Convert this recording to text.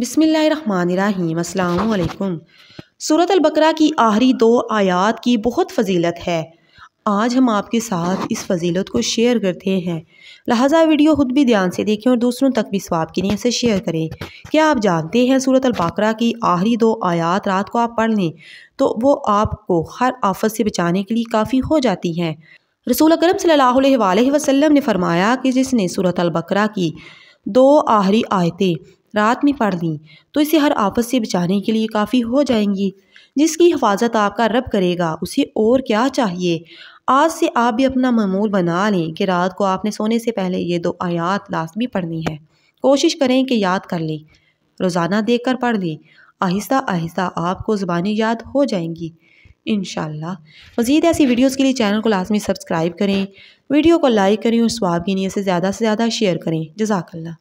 बिसमीम् सूरत अलबकरा की आहरी दो आयात की बहुत फजीलत है आज हम आपके साथ इस फजीलत को शेयर करते हैं लिहाजा वीडियो खुद भी ध्यान से देखें और दूसरों तक भी स्वाब की नीयत से शेयर करें क्या आप जानते हैं सूरत अलबकरा की आहरी दो आयात रात को आप पढ़ लें तो वो आपको हर आफत से बचाने के लिए काफ़ी हो जाती हैं रसूल अक्रम सल्लल्लाहु अलैहि वसल्लम ने फरमाया कि जिसने सूरत अलबकरा की दो आहरी आयतें रात में पढ़ लें तो इसे हर आफत से बचाने के लिए काफ़ी हो जाएंगी जिसकी हिफाजत आपका रब करेगा उसे और क्या चाहिए आज से आप भी अपना ममूल बना लें कि रात को आपने सोने से पहले ये दो आयात लाजमी पढ़नी है कोशिश करें कि याद कर लें रोज़ाना देख कर पढ़ लें आहिस्ता आहिस्ता आपको ज़बानी याद हो जाएंगी इन मज़ीद ऐसी वीडियोज़ के लिए चैनल को लाजमी सब्सक्राइब करें वीडियो को लाइक करें और स्वाब के लिए से ज़्यादा से ज़्यादा शेयर करें जजाकल्ला